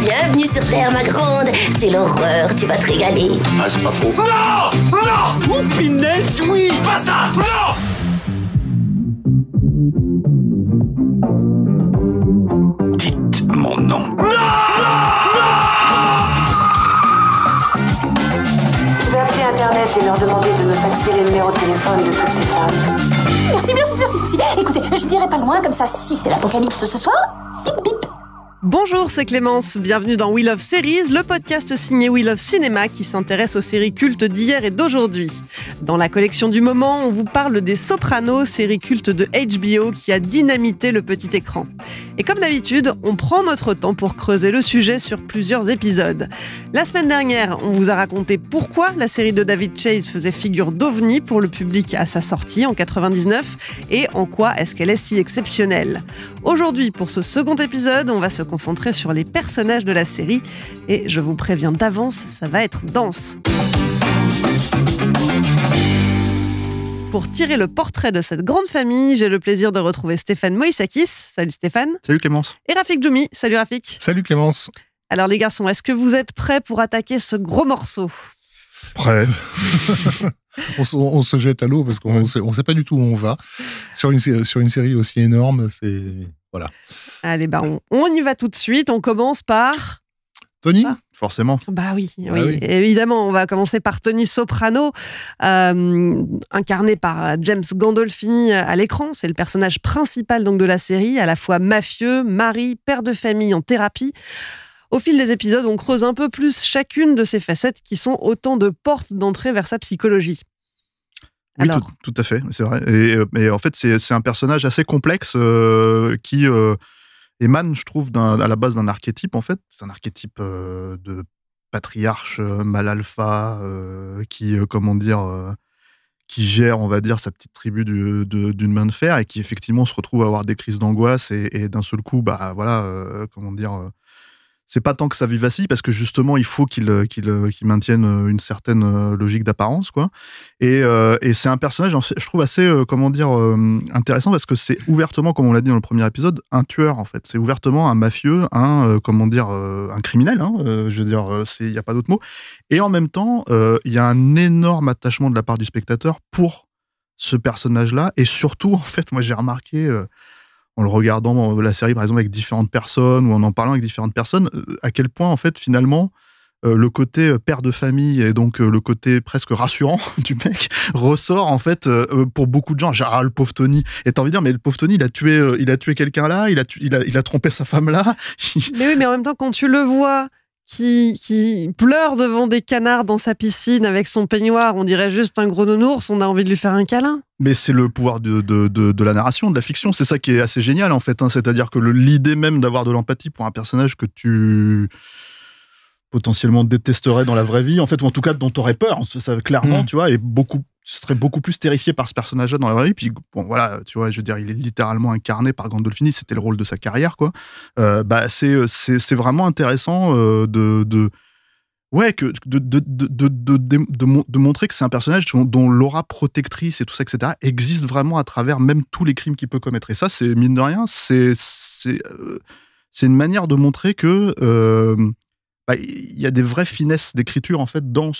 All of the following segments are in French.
Bienvenue sur Terre, ma grande. C'est l'horreur, tu vas te régaler. Ah, c'est pas faux. Non Non Oh, pinesse, oui Pas ça Non Dites mon nom. Non, non, Je vais appeler Internet et leur demander de me faxer les numéros de téléphone de toutes ces femmes. Merci, merci, merci, merci. Écoutez, je dirai pas loin, comme ça, si c'est l'apocalypse ce soir, bip, bip. Bonjour, c'est Clémence. Bienvenue dans We Love Series, le podcast signé We Love Cinéma qui s'intéresse aux séries cultes d'hier et d'aujourd'hui. Dans la collection du moment, on vous parle des Sopranos, série culte de HBO qui a dynamité le petit écran. Et comme d'habitude, on prend notre temps pour creuser le sujet sur plusieurs épisodes. La semaine dernière, on vous a raconté pourquoi la série de David Chase faisait figure d'ovni pour le public à sa sortie en 99 et en quoi est-ce qu'elle est si exceptionnelle. Aujourd'hui, pour ce second épisode, on va se concentrer sur les personnages de la série. Et je vous préviens d'avance, ça va être dense. Pour tirer le portrait de cette grande famille, j'ai le plaisir de retrouver Stéphane Moïsakis. Salut Stéphane. Salut Clémence. Et Rafik Djoumi. Salut Rafik. Salut Clémence. Alors les garçons, est-ce que vous êtes prêts pour attaquer ce gros morceau Prêts. on, se, jette à l'eau parce qu'on ne sait pas du tout où on va. Sur une, sur une série aussi énorme, c'est. Voilà. Allez, bah, on, y va tout de suite. On commence par. Tony, ah. forcément. Bah, bah oui, évidemment. On va commencer par Tony Soprano, euh, incarné par James Gandolfini à l'écran. C'est le personnage principal donc de la série, à la fois mafieux, mari, père de famille en thérapie. Au fil des épisodes, on creuse un peu plus chacune de ces facettes qui sont autant de portes d'entrée vers sa psychologie. Oui, tout, à fait, c'est vrai. Et, euh, en fait, c'est un personnage assez complexe euh, qui euh, émane, je trouve, à la base d'un archétype, en fait. C'est un archétype de patriarche mal alpha qui, comment dire qui gère, on va dire, sa petite tribu d'une main de fer et qui effectivement se retrouve à avoir des crises d'angoisse et, d'un seul coup, bah voilà, comment dire, c'est pas tant que ça vacille, parce que justement il faut qu'il euh, euh, maintienne euh, une certaine logique d'apparence quoi. Et, c'est un personnage je trouve assez comment dire intéressant parce que c'est ouvertement comme on l'a dit dans le premier épisode un tueur en fait. C'est ouvertement un mafieux, un comment dire un criminel. Hein, je veux dire il n'y a pas d'autre mot. Et en même temps il y a un énorme attachement de la part du spectateur pour ce personnage là et surtout en fait moi j'ai remarqué en le regardant la série par exemple avec différentes personnes ou en en parlant avec différentes personnes, euh, à quel point en fait finalement euh, le côté euh, père de famille et donc le côté presque rassurant du mec ressort en fait pour beaucoup de gens. Genre, ah, le pauvre Tony. Et t'as envie de dire, mais le pauvre Tony, il a tué, il a tué quelqu'un là, il a, il a, il a trompé sa femme là. mais oui, mais en même temps, quand tu le vois qui, pleure devant des canards dans sa piscine avec son peignoir, on dirait juste un gros nounours, on a envie de lui faire un câlin. Mais c'est le pouvoir de, la narration, de la fiction. C'est ça qui est assez génial, en fait. Hein. C'est-à-dire que l'idée même d'avoir de l'empathie pour un personnage que tu potentiellement détesterais dans la vraie vie, en fait, ou en tout cas dont tu aurais peur, ça, clairement, mm. tu vois, est beaucoup je serais beaucoup plus terrifié par ce personnage-là dans la vraie vie. Puis bon, voilà, tu vois, je veux dire, il est littéralement incarné par Gandolfini, c'était le rôle de sa carrière, quoi. Euh, bah, euh, c'est, c'est, vraiment intéressant euh, de, de, ouais, que de, de, de, de montrer que c'est un personnage dont, l'aura protectrice et tout ça, etc., existe vraiment à travers même tous les crimes qu'il peut commettre. Et ça, c'est mine de rien, c'est, c'est une manière de montrer que il bah, y a des vraies finesses d'écriture en fait dans,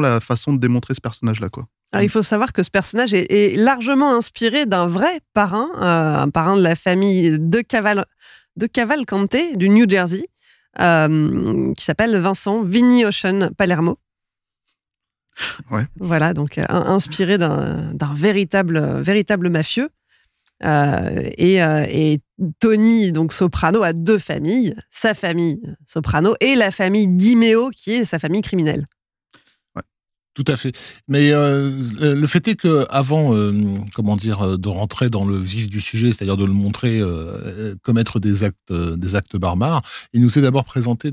la façon de démontrer ce personnage-là. quoi. Ah, il faut savoir que ce personnage est, largement inspiré d'un vrai parrain, euh, un parrain de la famille de, Cavalcante du New Jersey, euh, qui s'appelle Vincent Vinnie Ocean Palermo. Voilà, donc euh, inspiré d'un véritable mafieux. Euh, euh, et, Tony, donc Soprano, a deux familles, sa famille Soprano et la famille Dimeo, qui est sa famille criminelle. Tout à fait. Mais euh, le fait est que avant, comment dire, de rentrer dans le vif du sujet, c'est-à-dire de le montrer commettre des actes, des actes barbares, il nous est d'abord présenté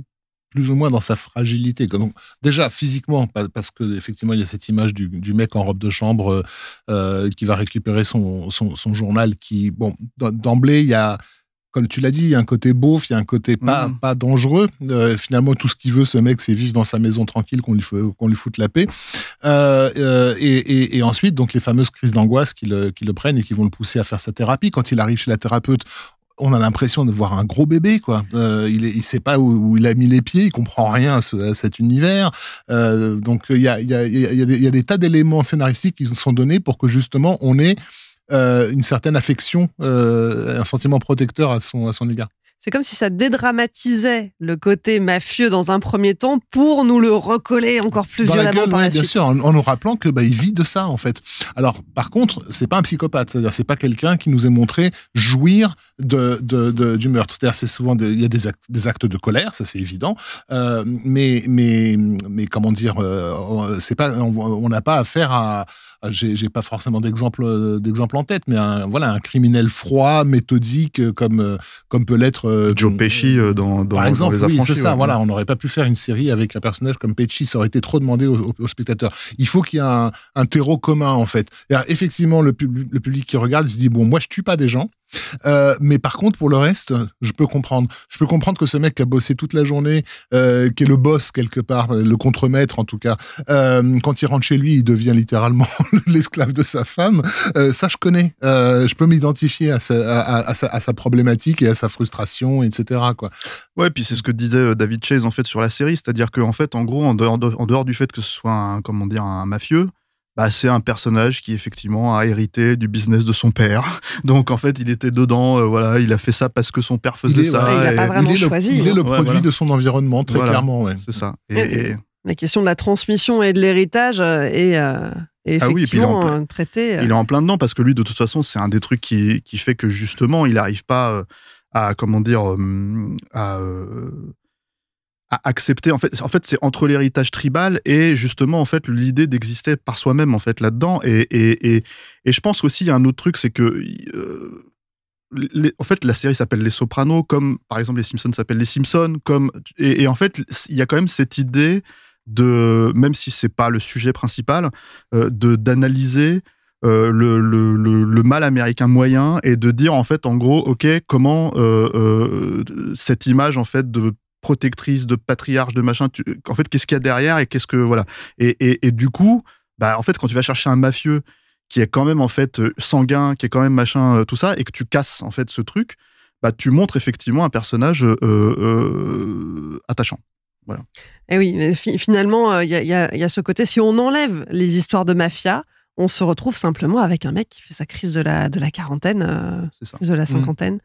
plus ou moins dans sa fragilité. Donc déjà physiquement, parce que effectivement il y a cette image du, mec en robe de chambre euh, euh, qui va récupérer son, journal, qui bon d'emblée il y a comme tu l'as dit, il y a un côté beauf, il y a un côté pas, mm. dangereux. Euh, finalement, tout ce qu'il veut, ce mec, c'est vivre dans sa maison tranquille, qu'on lui, lui foute la paix. et, ensuite, donc, les fameuses crises d'angoisse le, qui le prennent et qui vont le pousser à faire sa thérapie. Quand il arrive chez la thérapeute, on a l'impression de voir un gros bébé, quoi. Euh, il, ne sait pas où, il a mis les pieds, il comprend rien à, cet univers. donc il y a, des tas d'éléments scénaristiques qui nous sont donnés pour que justement on ait euh, une certaine affection, euh, un sentiment protecteur à son égard c'est comme si ça dédramatisait le côté mafieux dans un premier temps pour nous le recoller encore plus violemment par la suite. Bien sûr, en, nous rappelant que bah, vit de ça en fait. Alors par contre, c'est pas un psychopathe, cest pas quelqu'un qui nous est montré jouir de, du meurtre. C'est-à-dire souvent il y a des actes, des actes, de colère, ça c'est évident, euh, mais mais mais comment dire, euh, c'est pas on n'a pas affaire à j'ai pas forcément d'exemple euh, d'exemple en tête, mais un, voilà un criminel froid, méthodique, euh, comme euh, comme peut l'être Joe Pesci dans, dans par exemple. c'est ça. Voilà, on n'aurait pas pu faire une série avec un personnage comme Pesci, ça aurait été trop demandé aux, spectateurs. Il faut qu'il y ait un, terreau commun en fait. Effectivement, le, public le public qui regarde se dit bon, moi je tue pas des gens, euh, mais par contre, pour le reste, je peux comprendre. Je peux comprendre que ce mec qui a bossé toute la journée, euh, qui est le boss quelque part, le contremaître en tout cas, euh, quand il rentre chez lui, il devient littéralement l'esclave de sa femme. Euh, ça, je connais. je peux m'identifier à, à, sa, problématique et à sa frustration, etc. Quoi. Ouais, puis c'est ce que disait David Chase en fait sur la série, c'est-à-dire qu'en fait, en gros, en dehors, du fait que ce soit comment dire, un mafieux, bah, c'est un personnage qui effectivement a hérité du business de son père. Donc en fait, il était dedans, euh, voilà, il a fait ça parce que son père faisait ça. il est hein. Le, produit de son environnement, très clairement. C'est ça. La question de la transmission et de l'héritage euh, est... effectivement, euh, ah traitée. il, est en plein, traité, il est en plein dedans parce que lui, de toute façon, c'est un des trucs qui, fait que justement, il n'arrive pas à, comment dire, à, à accepter. En fait, en fait c'est entre l'héritage tribal et justement en fait l'idée d'exister par soi-même en fait là-dedans. Et, et, et, et, je pense aussi il y a un autre truc, c'est que euh, en fait la série s'appelle Les Sopranos, comme par exemple les Simpsons s'appelle Les Simpsons, comme et, en fait il y a quand même cette idée de même si c'est pas le sujet principal, euh, de d'analyser euh, le, le, le, mal américain moyen et de dire en fait en gros ok comment cette image en fait de protectrice, de patriarche, de machin. Tu, en fait, qu'est-ce qu'il y a derrière et qu'est-ce que voilà. Et, et, du coup, bah en fait, quand tu vas chercher un mafieux qui est quand même en fait euh, sanguin, qui est quand même machin, euh, tout ça, et que tu casses en fait ce truc, bah tu montres effectivement un personnage euh, attachant. Voilà. Et oui, finalement, il y, a ce côté. Si on enlève les histoires de mafia, on se retrouve simplement avec un mec qui fait sa crise de la, de la quarantaine, de la mmh. cinquantaine.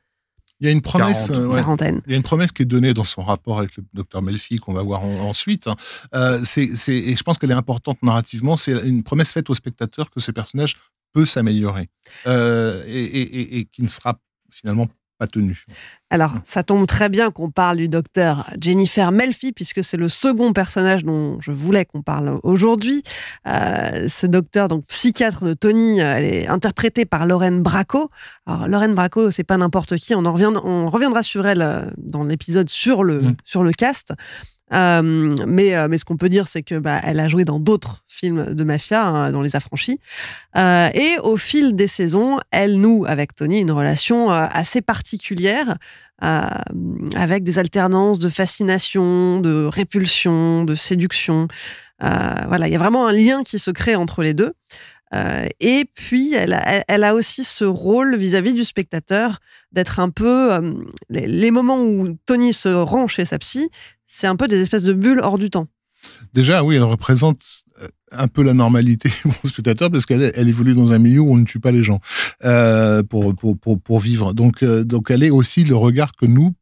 Il y a une promesse, euh, il une promesse qui est donnée dans son rapport avec le docteur Melfi qu'on va voir ensuite. Hein. Euh, c'est, et je pense qu'elle est importante narrativement. C'est une promesse faite au spectateur que ce personnage peut s'améliorer euh, et, qui ne sera finalement pas pas tenu. Alors, hum. ça tombe très bien qu'on parle du docteur Jennifer Melfi, puisque c'est le second personnage dont je voulais qu'on parle aujourd'hui. Euh, ce docteur, donc psychiatre de Tony, euh, elle est interprétée par Lorraine Bracco. Alors, Lorraine Bracco, c'est pas n'importe qui. On, en reviendra, sur elle euh, dans l'épisode sur le, hum. sur le cast. Euh, euh, mais, ce qu'on peut dire, c'est que bah, elle a joué dans d'autres films de mafia, hein, dans Les Affranchis. Euh, et au fil des saisons, elle noue avec Tony une relation assez particulière. avec des alternances de fascination, de répulsion, de séduction. voilà, il y a vraiment un lien qui se crée entre les deux. et puis, elle a, aussi ce rôle vis-à-vis -vis du spectateur d'être un peu. les, moments où Tony se rend chez sa psy, c'est un peu des espèces de bulles hors du temps. Déjà, oui, elle représente euh, un peu la normalité pour le spectateur parce qu'elle évolue dans un milieu où on ne tue pas les gens euh, pour, pour, vivre. Donc, euh, donc, elle est aussi le regard que nous,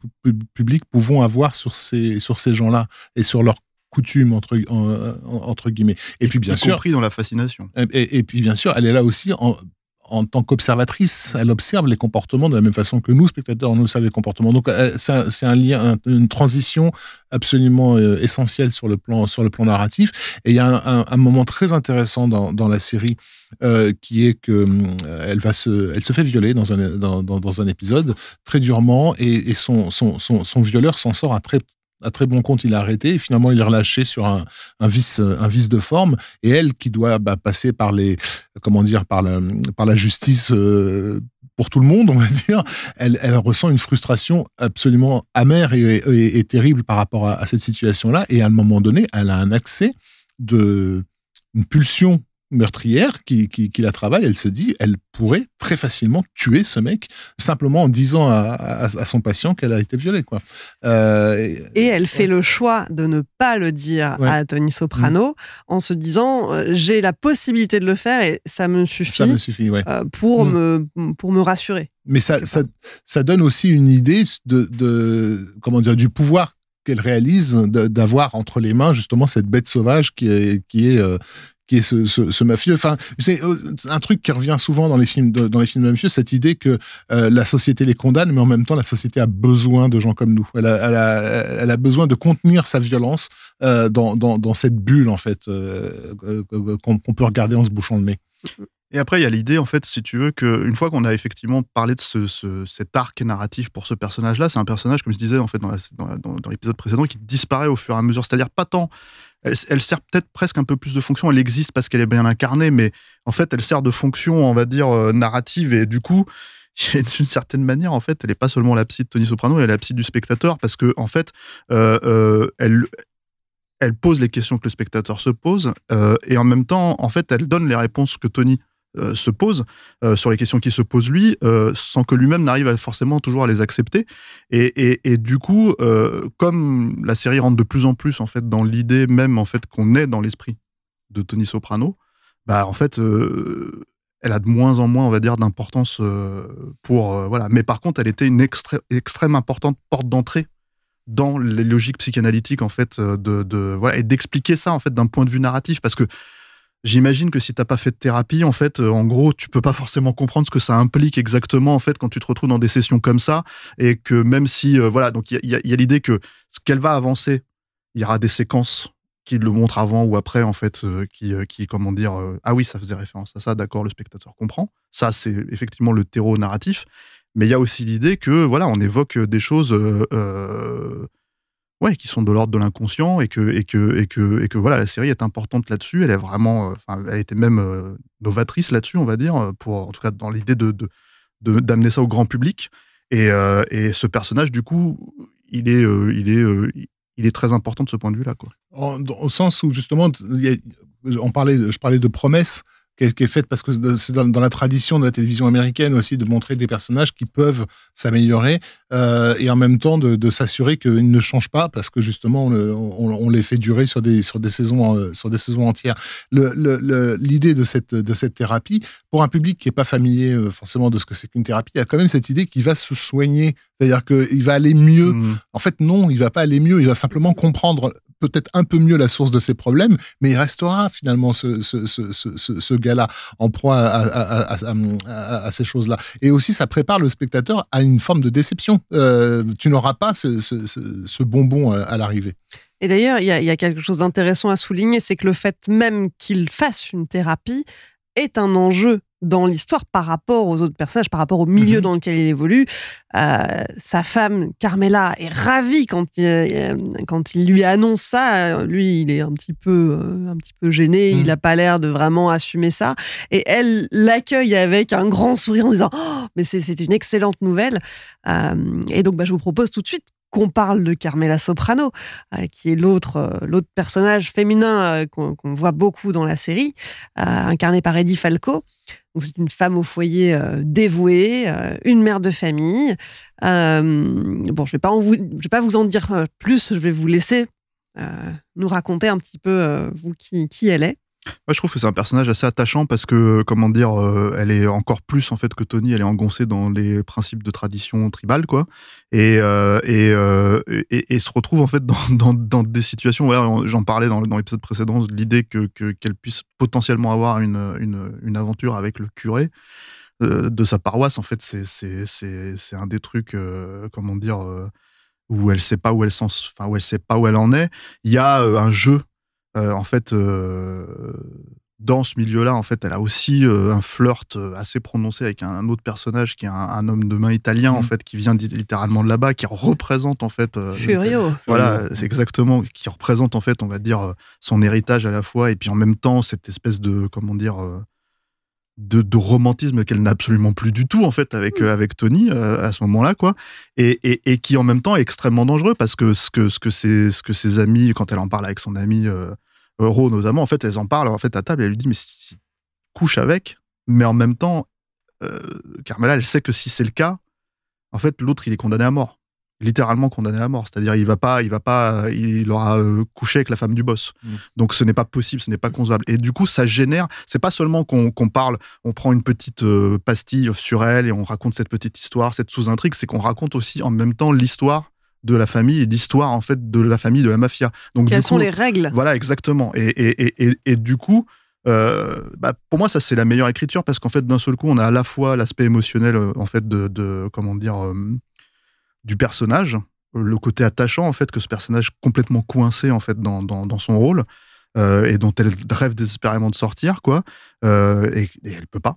public, pouvons avoir sur ces, sur ces gens-là et sur leurs coutumes, entre, entre guillemets. Et puis bien sûr, compris dans la fascination. Et, et, puis bien sûr, elle est là aussi en, en tant qu'observatrice, elle observe les comportements de la même façon que nous, spectateurs, on observe les comportements. Donc, euh, c'est un, lien, une transition absolument euh, essentielle sur le plan, sur le plan narratif. Et il y a un, moment très intéressant dans, la série euh, qui est que hum, elle se, se fait violer dans un dans, un épisode très durement et, son, son, son violeur s'en sort à très à très bon compte, il a arrêté. Et finalement, il est relâché sur un, vice, un vice de forme. Et elle, qui doit bah, passer par les, comment dire, par la, par la justice euh, pour tout le monde, on va dire, elle, ressent une frustration absolument amère et, terrible par rapport à, à cette situation-là. Et à un moment donné, elle a un accès de une pulsion meurtrière qui, qui, la travaille, elle se dit, elle pourrait très facilement tuer ce mec simplement en disant à, son patient qu'elle a été violée. Quoi. Euh, et, elle fait le choix de ne pas le dire à Tony Soprano mm. en se disant, euh, j'ai la possibilité de le faire et ça me suffit, ça me suffit euh, pour, mm. me, pour me rassurer. Mais ça, ça, donne aussi une idée de, comment dire, du pouvoir qu'elle réalise d'avoir entre les mains justement cette bête sauvage qui qui est, qui est ce, mafieux. Enfin, c'est euh, un truc qui revient souvent dans les films de, dans les films de mafieux, cette idée que euh, la société les condamne, mais en même temps la société a besoin de gens comme nous. Elle a, besoin de contenir sa violence euh, dans, dans, cette bulle en fait qu'on peut regarder en se bouchant le nez. Et après, il y a l'idée, en fait, si tu veux, qu'une fois qu'on a effectivement parlé de cet arc narratif pour ce personnage-là, c'est un personnage, comme je disais, en fait, dans l'épisode précédent, qui disparaît au fur et à mesure. C'est-à-dire pas tant elle, sert peut-être presque un peu plus de fonction. Elle existe parce qu'elle est bien incarnée, mais en fait, elle sert de fonction, on va dire, euh, narrative. Et du coup, d'une certaine manière, en fait, elle n'est pas seulement la psy de Tony Soprano, elle est la psy du spectateur parce que, en fait, euh, euh, elle, elle pose les questions que le spectateur se pose et en même temps, en fait, elle donne les réponses que Tony euh, se pose, euh, sur les questions qui se posent lui, euh, sans que lui-même n'arrive forcément toujours à les accepter. Et, du coup, comme la série rentre de plus en plus en fait dans l'idée même en fait qu'on est dans l'esprit de Tony Soprano, bah en fait, elle a de moins en moins, on va dire, d'importance pour voilà. Mais par contre, elle était une extrême importante porte d'entrée dans les logiques psychanalytiques en fait de voilà et d'expliquer ça en fait d'un point de vue narratif parce que J'imagine que si t'as pas fait de thérapie, en fait, euh, en gros, tu peux pas forcément comprendre ce que ça implique exactement, en fait, quand tu te retrouves dans des sessions comme ça, et que même si, euh, voilà, donc il y a, l'idée que ce qu'elle va avancer, il y aura des séquences qui le montrent avant ou après, en fait, euh, qui, qui, comment dire, ah oui, ça faisait référence à ça, d'accord, le spectateur comprend. Ça, c'est effectivement le terreau narratif, mais il y a aussi l'idée que, voilà, on évoque des choses ouais, qui sont de l'ordre de l'inconscient et que, et, que, et, que, et que voilà, la série est importante là-dessus. Elle est vraiment, euh, enfin, elle était même euh, novatrice là-dessus, on va dire, euh, pour, en tout cas dans l'idée de, d'amener ça au grand public. Et, et, ce personnage, du coup, il est, il est, il est très important de ce point de vue-là. Quoi. au sens où, justement, on parlait, je parlais de promesses qui est, faite parce que c'est dans, la tradition de la télévision américaine aussi de montrer des personnages qui peuvent s'améliorer euh, et en même temps de, s'assurer qu'ils ne changent pas parce que justement on, les fait durer sur des, sur des, saisons, euh, sur des saisons entières. L'idée de, cette, de cette thérapie, pour un public qui n'est pas familier euh, forcément de ce que c'est qu'une thérapie, il y a quand même cette idée qu'il va se soigner, c'est-à-dire qu'il va aller mieux. Mmh. En fait, non, il va pas aller mieux, il va simplement comprendre peut-être un peu mieux la source de ses problèmes, mais il restera finalement ce, ce, gars-là en proie à, ces choses-là. Et aussi, ça prépare le spectateur à une forme de déception. Euh, tu n'auras pas ce bonbon euh, à l'arrivée. Et d'ailleurs, il y, a quelque chose d'intéressant à souligner, c'est que le fait même qu'il fasse une thérapie est un enjeu dans l'histoire par rapport aux autres personnages, par rapport au milieu mhm. dans lequel il évolue. Euh, sa femme, Carmela, est ravie quand il, euh, quand il lui annonce ça. Lui, il est un petit peu, euh, un petit peu gêné, il n'a mhm. pas l'air de vraiment assumer ça. Et elle l'accueille avec un grand sourire en disant oh, Mais c'est une excellente nouvelle Et donc, bah, je vous propose tout de suite qu'on parle de Carmela Soprano, qui est l'autre l'autre personnage féminin qu'on voit beaucoup dans la série, incarné par Eddie Falco c'est une femme au foyer euh, dévouée, euh, une mère de famille. Euh, bon, je ne vais pas vous en dire plus. Je vais vous laisser nous raconter un petit peu vous qui elle est. Moi, je trouve que c'est un personnage assez attachant parce que, euh, comment dire, euh, elle est encore plus en fait que Tony, elle est engoncée dans les principes de tradition tribale, quoi, et euh, se retrouve en fait dans, des situations. Ouais, J'en parlais dans, l'épisode précédent, l'idée que qu'elle puisse potentiellement avoir une, aventure avec le curé de sa paroisse. En fait, c'est un des trucs, comment dire où elle sait pas où elle sens, enfin où elle sait pas où elle en est. Il y a un jeu euh, en fait, euh, dans ce milieu-là, en fait, elle a aussi euh, un flirt assez prononcé avec un, autre personnage qui est un, homme de main italien, en mhm. fait, qui vient littéralement de là-bas, qui représente, en fait. voilà, c'est exactement, qui représente, en fait, on va dire, son héritage à la fois, et puis en même temps, cette espèce de, comment dire, de, romantisme qu'elle n'a absolument plus du tout en fait avec mm. euh, avec Tony euh, à ce moment-là quoi et, qui en même temps est extrêmement dangereux parce que ce que ce que ses ce que ses amis quand elle en parle avec son ami euh, euh notamment en fait elles en parlent en fait à table et elle lui dit mais si tu couches avec mais en même temps Carmela elle sait que si c'est le cas en fait l'autre il est condamné à mort littéralement condamné à mort. C'est-à-dire, il va pas, il va pas, il aura euh, couché avec la femme du boss. Mm. Donc, ce n'est pas possible, ce n'est pas concevable. Et du coup, ça génère. C'est pas seulement qu'on parle, on prend une petite euh, pastille sur elle et on raconte cette petite histoire, cette sous-intrigue. C'est qu'on raconte aussi en même temps l'histoire de la famille et d'histoire en fait de la famille de la mafia. Donc, quelles sont les règles Voilà, exactement. Et, et, et, et du coup. Euh, bah, pour moi, ça c'est la meilleure écriture parce qu'en fait, d'un seul coup, on a à la fois l'aspect émotionnel en fait de, comment dire du personnage, euh, le côté attachant en fait que ce personnage complètement coincé en fait dans, son rôle euh, et dont elle rêve désespérément de sortir quoi euh, et, elle peut pas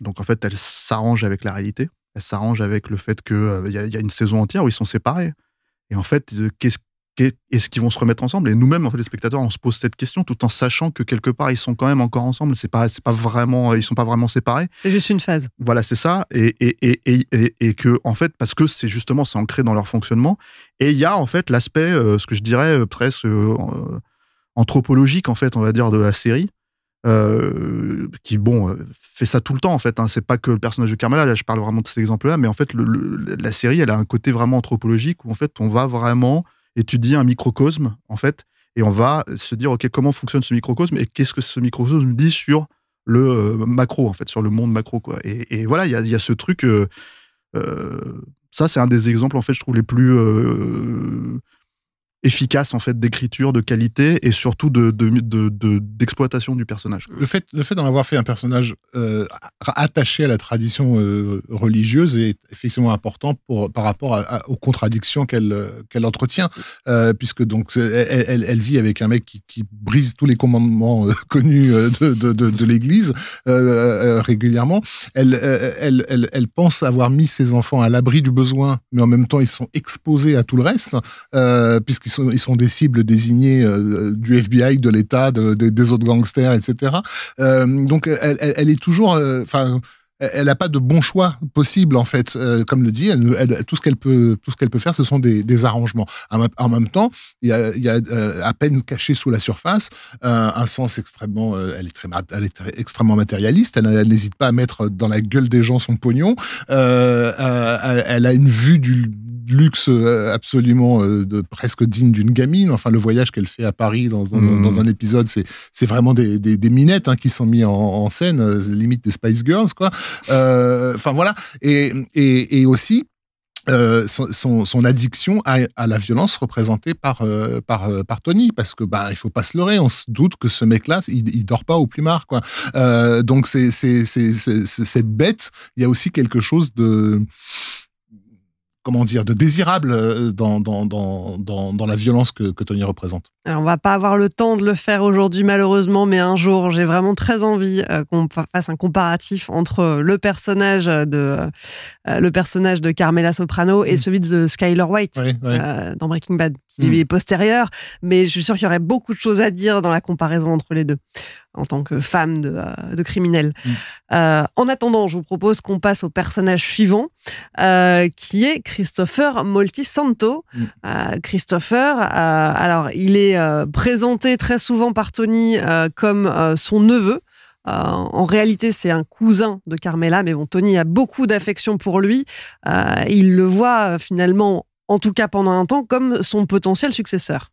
donc en fait elle s'arrange avec la réalité elle s'arrange avec le fait que il y, y, a une saison entière où ils sont séparés et en fait qu'est-ce est-ce qu'ils vont se remettre ensemble Et nous-mêmes, en fait, les spectateurs, on se pose cette question tout en sachant que quelque part, ils sont quand même encore ensemble. C'est pas, c'est pas vraiment, ils sont pas vraiment séparés. C'est juste une phase. Voilà, c'est ça. Et, et, et, et, et, que, en fait, parce que c'est justement, c'est ancré dans leur fonctionnement. Et il y a, en fait, l'aspect, euh, ce que je dirais euh, presque euh, anthropologique, en fait, on va dire, de la série. qui bon fait ça tout le temps en fait. Hein. C'est pas que le personnage de Carmela. Là, je parle vraiment de cet exemple-là, mais en fait, la série, elle a un côté vraiment anthropologique où en fait, on va vraiment étudier un microcosme, en fait, et on va se dire, OK, comment fonctionne ce microcosme et qu'est-ce que ce microcosme dit sur le euh, macro, en fait, sur le monde macro, quoi. Et, voilà, il y a, ce truc. Euh, euh, ça, c'est un des exemples, en fait, je trouve, les plus efficace en fait d'écriture, de qualité et surtout d'exploitation de, de, du personnage. Le fait, le fait d'en avoir fait un personnage euh, attaché à la tradition euh, religieuse est effectivement important pour, par rapport aux contradictions qu'elle euh, qu'elle entretient, puisque donc elle, vit avec un mec qui, brise tous les commandements connus de, l'Église régulièrement. Elle, elle, elle, pense avoir mis ses enfants à l'abri du besoin, mais en même temps ils sont exposés à tout le reste, puisqu'ils ils sont des cibles désignées euh, du FBI, de l'État, des autres gangsters, etc. Euh, donc elle, est toujours, euh, enfin elle n'a pas de bon choix possible en fait. comme le dit, tout ce qu'elle peut, tout ce qu'elle peut faire, ce sont des, arrangements. En, même temps, il y a, à peine caché sous la surface un sens extrêmement, elle est très, elle est extrêmement matérialiste. Elle, n'hésite pas à mettre dans la gueule des gens son pognon. elle a une vue du luxe euh, absolument euh, de, presque digne d'une gamine. Enfin, le voyage qu'elle fait à Paris dans, un mhm. épisode, c'est vraiment des, minettes hein, qui sont mis en, scène, euh, limite des Spice Girls, quoi. Enfin, voilà. Et, et, aussi, son, addiction à, la violence représentée par, par, par Tony, parce que bah, il faut pas se leurrer, on se doute que ce mec-là, il, il, dort pas au plumard. Quoi. donc, c'est cette bête, il y a aussi quelque chose de comment dire, de désirable euh, dans, dans, dans, dans la violence que, que Tony représente. Alors, on va pas avoir le temps de le faire aujourd'hui malheureusement, mais un jour, j'ai vraiment très envie euh, qu'on fasse un comparatif entre euh, le personnage de euh, le personnage de Carmela Soprano et mm. celui de Skyler White dans Breaking Bad, qui mm. lui est postérieur. Mais je suis sûr qu'il y aurait beaucoup de choses à dire dans la comparaison entre les deux en tant que femme de, de criminel. Mm. en attendant, je vous propose qu'on passe au personnage suivant, qui est Christopher Moltisanto. Christopher, alors il est euh, présenté très souvent par Tony euh, comme euh, son neveu. en réalité, c'est un cousin de Carmela, mais bon, Tony a beaucoup d'affection pour lui. il le voit finalement, en tout cas pendant un temps, comme son potentiel successeur.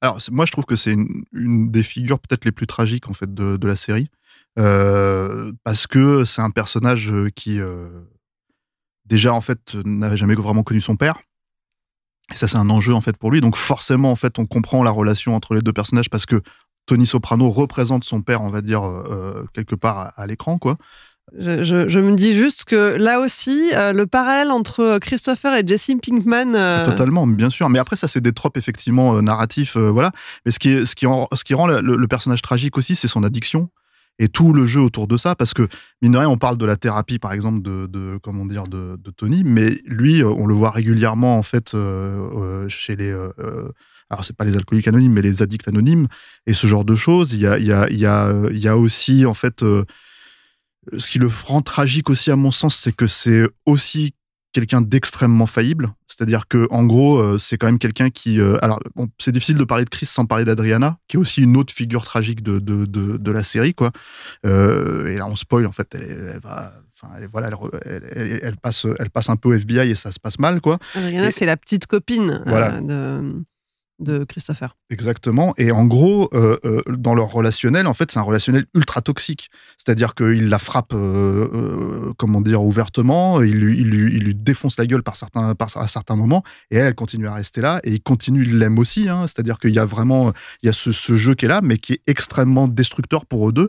Alors, moi, je trouve que c'est une, des figures peut-être les plus tragiques en fait de, de la série, parce que c'est un personnage qui déjà en fait n'avait jamais vraiment connu son père. Et ça, c'est un enjeu en fait pour lui. Donc forcément, en fait, on comprend la relation entre les deux personnages parce que Tony Soprano représente son père, on va dire euh, euh, quelque part à, l'écran, quoi. Je, me dis juste que là aussi, euh, le parallèle entre Christopher et Jesse Pinkman. Totalement, bien sûr. Mais après, ça, c'est des tropes effectivement narratifs, voilà. Mais ce qui, ce qui, ce qui rend le personnage tragique aussi, c'est son addiction et tout le jeu autour de ça, parce que, mine de rien, on parle de la thérapie, par exemple, de, comment dire, de, Tony, mais lui, euh, on le voit régulièrement, en fait, euh, euh, chez les... alors, c'est pas les alcooliques anonymes, mais les addicts anonymes, et ce genre de choses. Il y a, il y aussi, en fait... ce qui le rend tragique aussi, à mon sens, c'est que c'est aussi quelqu'un d'extrêmement faillible. C'est-à-dire que, en gros, euh, c'est quand même quelqu'un qui. Euh, alors, c'est difficile de parler de Chris sans parler d'Adriana, qui est aussi une autre figure tragique de, de, la série, quoi. Euh, et là, on spoil, en fait. Elle, va. voilà, elle, elle, passe, elle passe un peu au FBI et ça se passe mal, quoi. Adriana, c'est la petite copine de de Christopher. Exactement. Et en gros, euh, euh, dans leur relationnel, en fait, c'est un relationnel ultra toxique. C'est-à-dire qu'il la frappe, euh, comment dire, ouvertement, il lui, il, défonce la gueule par certains, à certains moments, et elle, continue à rester là, et il continue, il l'aime aussi. Hein. C'est-à-dire qu'il y a vraiment il y a ce, jeu qui est là, mais qui est extrêmement destructeur pour eux deux.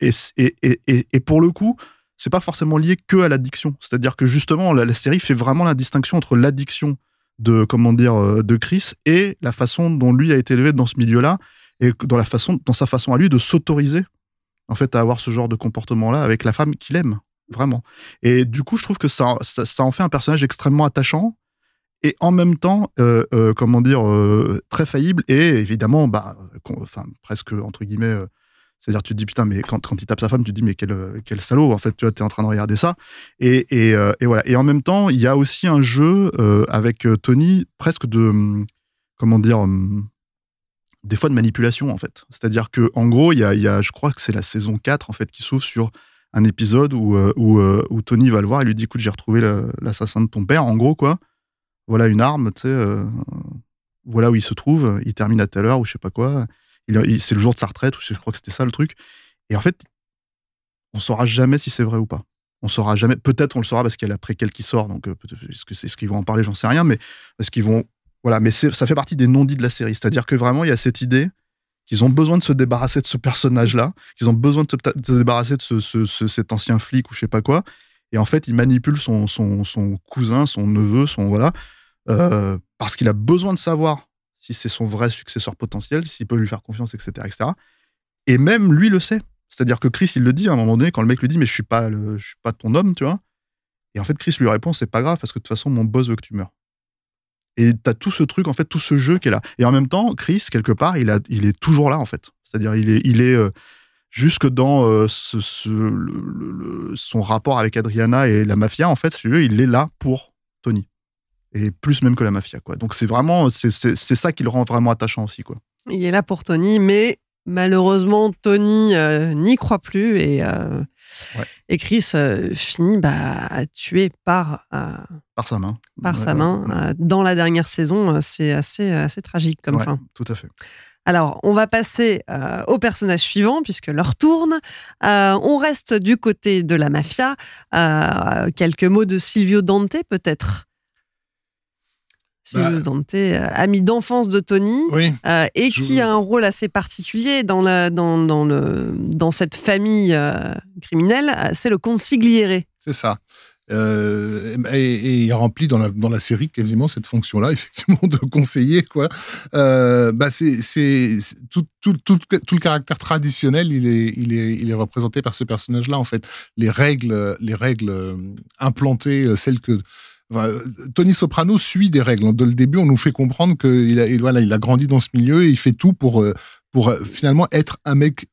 Et, pour le coup, c'est pas forcément lié que à l'addiction. C'est-à-dire que justement, la, la série fait vraiment la distinction entre l'addiction de comment dire euh, de Chris et la façon dont lui a été élevé dans ce milieu-là et dans la façon dans sa façon à lui de s'autoriser en fait à avoir ce genre de comportement-là avec la femme qu'il aime vraiment. Et du coup, je trouve que ça, ça, en fait un personnage extrêmement attachant et en même temps, euh, euh, comment dire, très faillible et évidemment, bah, enfin presque entre guillemets c'est-à-dire, tu te dis, putain, mais quand, il tape sa femme, tu te dis, mais quel, euh, quel salaud, en fait, tu vois, es en train de regarder ça. Euh, et, voilà. Et en même temps, il y a aussi un jeu euh, avec Tony, presque de. Hum, comment dire hum, Des fois de manipulation, en fait. C'est-à-dire que en gros, il y a, je crois que c'est la saison 4, en fait, qui s'ouvre sur un épisode où, où, Tony va le voir et lui dit, écoute, j'ai retrouvé l'assassin de ton père, en gros, quoi. Voilà une arme, tu sais. voilà où il se trouve, il termine à telle heure ou je sais pas quoi c'est le jour de sa retraite, ou je crois que c'était ça le truc. Et en fait, on saura jamais si c'est vrai ou pas. On saura jamais. Peut-être on le saura parce qu'il y a la préquelle qui sort. Donc euh, est-ce que c'est ce qu'ils vont en parler, j'en sais rien. Mais ce qu'ils vont, voilà. Mais ça fait partie des non-dits de la série. C'est-à-dire que vraiment il y a cette idée qu'ils ont besoin de se débarrasser de ce personnage-là, qu'ils ont besoin de se, débarrasser de ce, cet ancien flic ou je sais pas quoi. Et en fait, il manipule son, son, cousin, son neveu, son voilà, euh, parce qu'il a besoin de savoir si c'est son vrai successeur potentiel, s'il peut lui faire confiance, etc., etc. Et même lui le sait. C'est-à-dire que Chris, il le dit à un moment donné, quand le mec lui dit, mais je suis pas, le, je suis pas ton homme, tu vois. Et en fait, Chris lui répond, c'est pas grave, parce que de toute façon, mon boss veut que tu meurs. Et tu as tout ce truc, en fait, tout ce jeu qui est là. Et en même temps, Chris, quelque part, il, a, il est toujours là, en fait. C'est-à-dire, il est, il est euh, jusque dans euh, son rapport avec Adriana et la mafia, en fait, si il est là pour Tony et plus même que la mafia. Quoi. Donc c'est vraiment, c'est ça qui le rend vraiment attachant aussi. Quoi. Il est là pour Tony, mais malheureusement, Tony euh, n'y croit plus et, euh, et Chris euh, finit bah, tué par, par sa main. Par sa main. dans la dernière saison, c'est assez, assez tragique comme fin. Tout à fait. Alors, on va passer au personnage suivant, puisque l'heure tourne. on reste du côté de la mafia. quelques mots de Silvio Dante, peut-être bah, si Dante, euh, ami d'enfance de Tony, euh, et qui a un rôle assez particulier dans, la, dans, le, dans cette famille euh, criminelle, c'est le consigliere. C'est ça. et, il remplit dans la, dans la série quasiment cette fonction-là, effectivement, de conseiller. Quoi. bah c'est, tout, le caractère traditionnel, il est, il est, représenté par ce personnage-là, en fait. Les règles, les règles implantées, celles que Tony Soprano suit des règles. Dès le début, on nous fait comprendre qu'il a, voilà, il a grandi dans ce milieu et il fait tout pour, euh, pour euh, finalement être un mec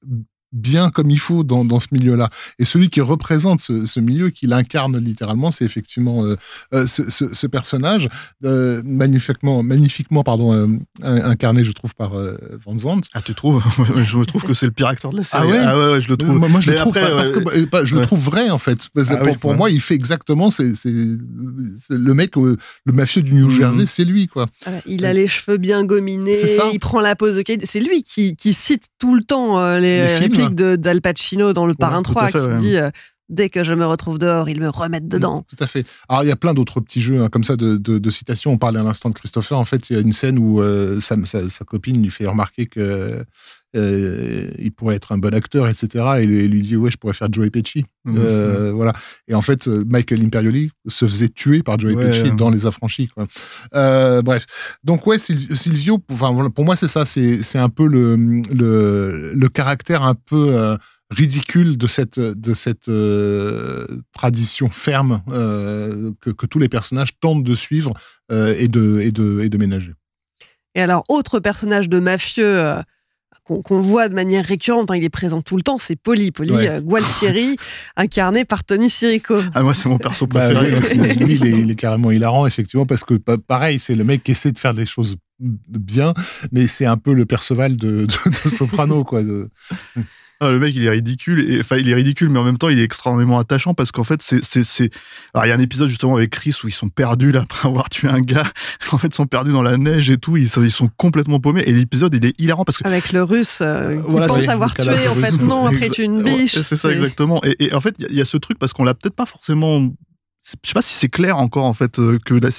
bien comme il faut dans, dans ce milieu-là. Et celui qui représente ce, ce milieu, qui l'incarne littéralement, c'est effectivement euh, euh, ce, ce, personnage, euh, magnifiquement, magnifiquement pardon, incarné, je trouve, par Van Zandt. Ah, tu trouves Je me trouve que c'est le pire acteur de la ah série. Ah ouais, je le trouve. je, le trouve, bah, je le trouve vrai, en fait. Ah pour, pour moi, il fait exactement... C'est le mec, le mafieux du New mhm. Jersey, c'est lui, quoi. Ah il a les cheveux bien gominés, il prend la pose de C'est lui qui, qui, cite tout le temps les, les films, de d'Al Pacino dans Le Parrain 3 qui dit euh, dès que je me retrouve dehors, ils me remettent mm, dedans. Tout à fait. Alors, il y a plein d'autres petits jeux hein, comme ça de, citations. On parlait à l'instant de Christopher. En fait, il y a une scène où euh, sa, copine lui fait remarquer que euh, il pourrait être un bon acteur, etc. Et, lui dit, ouais, je pourrais faire Joey Pesci. Mhm. Euh, voilà. Et en fait, euh, Michael Imperioli se faisait tuer par Joey ouais, dans Les Affranchis. bref. Donc, ouais, Silvio, pour, moi, c'est ça. C'est un peu le, le, caractère un peu ridicule de cette, de cette tradition ferme que, que, tous les personnages tentent de suivre et, de, et, de, et de ménager. Et alors, autre personnage de mafieux qu'on voit de manière récurrente, hein, il est présent tout le temps, c'est Poli. Poli euh, Gualtieri, incarné par Tony Sirico. Ah, moi, c'est mon perso bah, préféré. il est, il carrément hilarant, effectivement, parce que bah, pareil, c'est le mec qui essaie de faire des choses bien, mais c'est un peu le Perceval de, de, de Soprano, quoi. Ah, le mec, il est ridicule. et Enfin, il est ridicule, mais en même temps, il est extrêmement attachant parce qu'en fait, c'est, c'est, Alors, il y a un épisode justement avec Chris où ils sont perdus là, après avoir tué un gars. En fait, ils sont perdus dans la neige et tout. Ils sont, ils sont complètement paumés. Et l'épisode, il est hilarant parce que. Avec le russe euh, euh, qui pense avoir tué, en fait, non, après, tu une biche. c'est ça, exactement. Et, en fait, il y, a ce truc parce qu'on l'a peut-être pas forcément je sais pas si c'est clair encore en fait euh, que des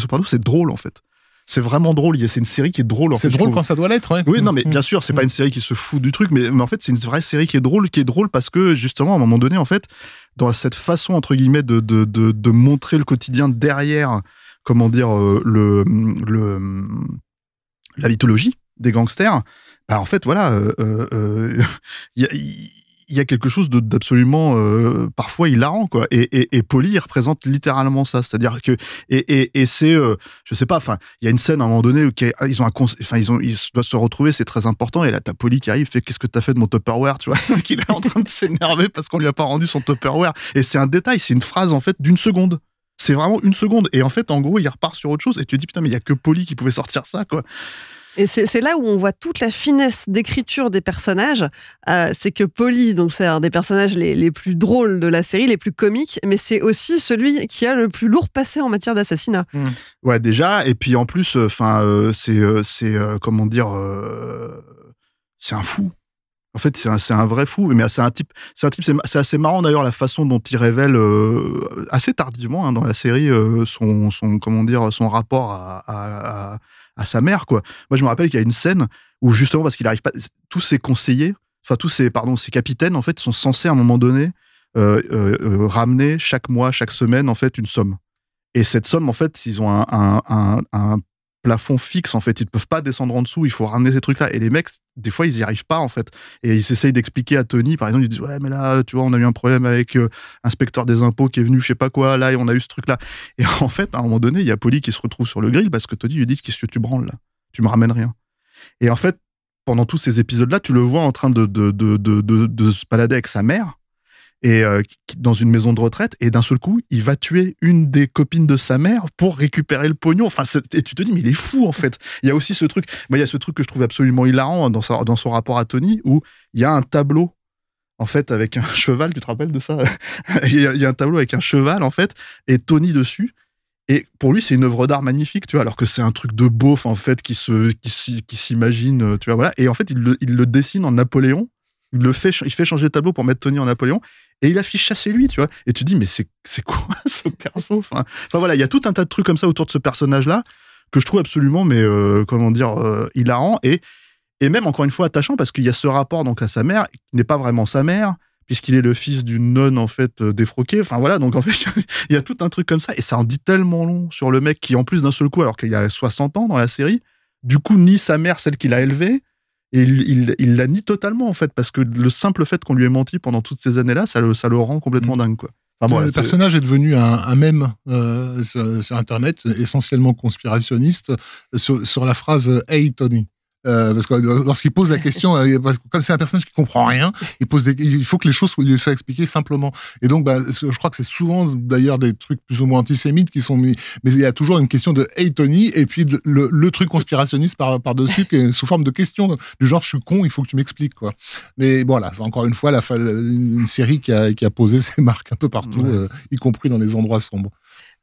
Sopranos c'est drôle en fait c'est vraiment drôle. C'est une série qui est drôle. C'est drôle quand ça doit l'être. Oui, non, mais mm. bien sûr, c'est pas mm. une série qui se fout du truc, mais, mais en fait, c'est une vraie série qui est drôle, qui est drôle parce que justement, à un moment donné, en fait, dans cette façon entre guillemets de, de, de, de montrer le quotidien derrière, comment dire, euh, le, le la mythologie des gangsters. Bah en fait, voilà, euh, euh, euh y, il y a quelque chose d'absolument euh, parfois hilarant quoi. Et, et, et Polly représente littéralement ça, c'est-à-dire que et, et c'est euh, je sais pas, enfin il y a une scène à un moment donné où ils ont enfin ils ont doivent se retrouver, c'est très important et là t'as Polly qui arrive fait qu'est-ce que t'as fait de mon Tupperware, tu vois, qu'il est en train de s'énerver parce qu'on lui a pas rendu son Tupperware et c'est un détail, c'est une phrase en fait d'une seconde. C'est vraiment une seconde et en fait en gros il repart sur autre chose et tu te dis putain mais il y a que Polly qui pouvait sortir ça quoi. Et c'est là où on voit toute la finesse d'écriture des personnages. Euh, c'est que Polly, donc c'est un des personnages les, plus drôles de la série, les plus comiques, mais c'est aussi celui qui a le plus lourd passé en matière d'assassinat. Mmh. Ouais, déjà. Et puis en plus, euh, enfin, euh, c'est c'est comment dire, c'est un fou. En fait, c'est un, vrai fou, mais c'est un type, c'est un type, c'est assez marrant d'ailleurs la façon dont il révèle assez tardivement hein, dans la série son, son, comment dire, son rapport à à sa mère, quoi. Moi, je me rappelle qu'il y a une scène où justement parce qu'il n'arrive pas, tous ses conseillers, enfin tous ses pardon, ses capitaines en fait sont censés à un moment donné euh, euh, euh, ramener chaque mois, chaque semaine en fait une somme. Et cette somme, en fait, ils ont un, un, un plafond fixe en fait ils ne peuvent pas descendre en dessous il faut ramener ces trucs là et les mecs des fois ils n'y arrivent pas en fait et ils essayent d'expliquer à Tony par exemple ils disent ouais mais là tu vois on a eu un problème avec l'inspecteur inspecteur des impôts qui est venu je sais pas quoi là et on a eu ce truc là et en fait à un moment donné il y a Polly qui se retrouve sur le grill parce que Tony lui dit qu'est-ce que tu branles là tu me ramènes rien et en fait pendant tous ces épisodes là tu le vois en train de, de, de, de se balader avec sa mère et euh, dans une maison de retraite et d'un seul coup il va tuer une des copines de sa mère pour récupérer le pognon enfin et tu te dis mais il est fou en fait il y a aussi ce truc moi il y a ce truc que je trouve absolument hilarant hein, dans, dans son rapport à Tony où il y a un tableau en fait, avec un cheval, tu te rappelles de ça Il y, a un tableau avec un cheval, en fait, et Tony dessus. Et pour lui, c'est une œuvre d'art magnifique, tu vois, alors que c'est un truc de beauf, en fait, qui qui, s'imagine, tu vois, voilà. Et en fait, il le dessine en Napoléon, il fait, il fait changer de tableau pour mettre Tony en Napoléon et il affiche chasser lui, tu vois. Et tu dis, mais c'est quoi ce perso Enfin voilà, il y a tout un tas de trucs comme ça autour de ce personnage-là que je trouve absolument, mais euh, comment dire, euh, hilarant et, et même encore une fois attachant parce qu'il y a ce rapport donc à sa mère qui n'est pas vraiment sa mère puisqu'il est le fils d'une nonne en fait euh, défroquée. Enfin voilà, donc en fait, il y a tout un truc comme ça et ça en dit tellement long sur le mec qui en plus d'un seul coup, alors qu'il y a 60 ans dans la série, du coup nie sa mère, celle qu'il a élevée, et il, la nie totalement, en fait, parce que le simple fait qu'on lui ait menti pendant toutes ces années-là, ça le, rend complètement mm. dingue, quoi. le personnage est devenu un, un mème euh, sur, Internet, essentiellement conspirationniste, euh, sur, sur la phrase Hey Tony. Euh, parce que lorsqu'il pose la question, euh, parce que comme c'est un personnage qui comprend rien, il pose il faut que les choses lui soient expliquées simplement. Et donc, bah, je crois que c'est souvent d'ailleurs des trucs plus ou moins antisémites qui sont mis, mais il y a toujours une question de Hey Tony et puis le, truc conspirationniste par par dessus sous forme de question du genre je suis con, il faut que tu m'expliques quoi. Mais voilà, c'est encore une fois la une série qui a, qui a posé ses marques un peu partout, euh, y compris dans les endroits sombres